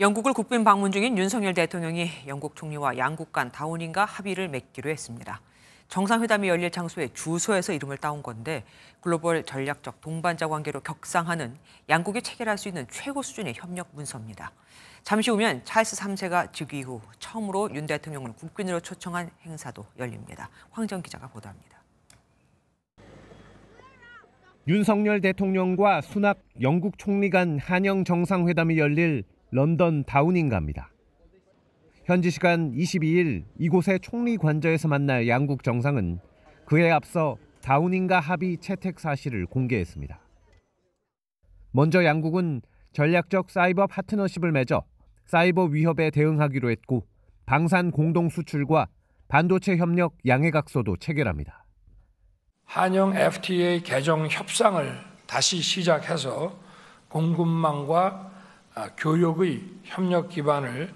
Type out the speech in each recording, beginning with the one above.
영국을 국빈 방문 중인 윤석열 대통령이 영국 총리와 양국 간다운인과 합의를 맺기로 했습니다. 정상회담이 열릴 장소의 주소에서 이름을 따온 건데 글로벌 전략적 동반자 관계로 격상하는 양국이 체결할 수 있는 최고 수준의 협력 문서입니다. 잠시 후면 찰스 3세가 즉위 후 처음으로 윤 대통령을 국빈으로 초청한 행사도 열립니다. 황정 기자가 보도합니다. 윤석열 대통령과 수낙 영국 총리 간 한영 정상회담이 열릴 런던 다우닝 갑니다. 현지 시간 22일 이곳의 총리 관저에서 만날 양국 정상은 그에 앞서 다우닝과 합의 채택 사실을 공개했습니다. 먼저 양국은 전략적 사이버 파트너십을 맺어 사이버 위협에 대응하기로 했고 방산 공동 수출과 반도체 협력 양해각서도 체결합니다. 한영 FTA 개정 협상을 다시 시작해서 공급망과 아, 교육의 협력 기반을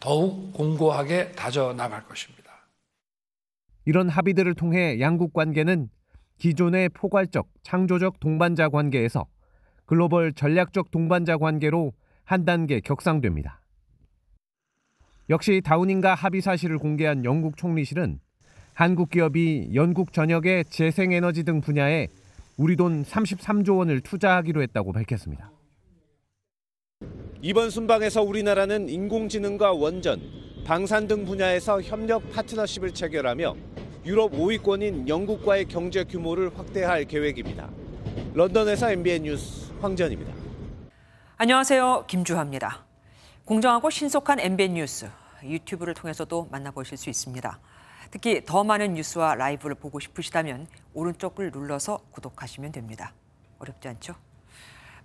더욱 공고하게 다져 나갈 것입니다. 이런 합의들을 통해 양국 관계는 기존의 포괄적 창조적 동반자 관계에서 글로벌 전략적 동반자 관계로 한 단계 격상됩니다. 역시 다우닝과 합의 사실을 공개한 영국 총리실은 한국 기업이 영국 전역의 재생에너지 등 분야에 우리 돈 33조 원을 투자하기로 했다고 밝혔습니다. 이번 순방에서 우리나라는 인공지능과 원전, 방산 등 분야에서 협력 파트너십을 체결하며 유럽 5위권인 영국과의 경제 규모를 확대할 계획입니다. 런던에서 MBN 뉴스 황전입니다. 안녕하세요. 김주화입니다. 공정하고 신속한 MBN 뉴스 유튜브를 통해서도 만나보실 수 있습니다. 특히 더 많은 뉴스와 라이브를 보고 싶으시다면 오른쪽을 눌러서 구독하시면 됩니다. 어렵지 않죠?